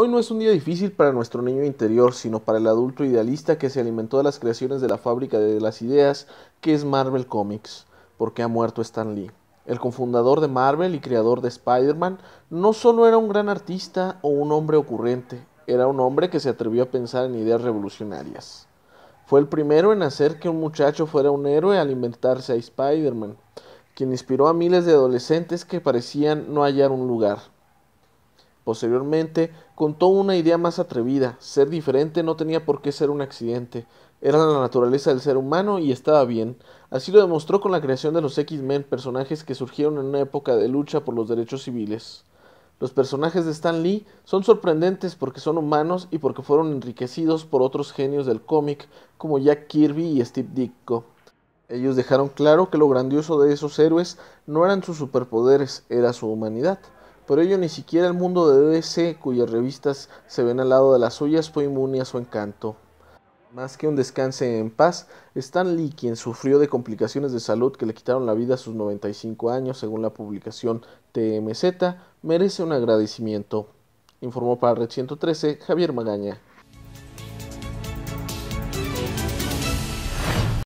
Hoy no es un día difícil para nuestro niño interior, sino para el adulto idealista que se alimentó de las creaciones de la fábrica de las ideas que es Marvel Comics, porque ha muerto Stan Lee. El cofundador de Marvel y creador de Spider-Man no solo era un gran artista o un hombre ocurrente, era un hombre que se atrevió a pensar en ideas revolucionarias. Fue el primero en hacer que un muchacho fuera un héroe al inventarse a Spider-Man, quien inspiró a miles de adolescentes que parecían no hallar un lugar. Posteriormente, contó una idea más atrevida. Ser diferente no tenía por qué ser un accidente. Era la naturaleza del ser humano y estaba bien. Así lo demostró con la creación de los X-Men, personajes que surgieron en una época de lucha por los derechos civiles. Los personajes de Stan Lee son sorprendentes porque son humanos y porque fueron enriquecidos por otros genios del cómic como Jack Kirby y Steve Ditko. Ellos dejaron claro que lo grandioso de esos héroes no eran sus superpoderes, era su humanidad. Por ello ni siquiera el mundo de DC, cuyas revistas se ven al lado de las suyas, fue inmune a su encanto. Más que un descanse en paz, Stan Lee, quien sufrió de complicaciones de salud que le quitaron la vida a sus 95 años, según la publicación TMZ, merece un agradecimiento. Informó para Red 113 Javier Magaña.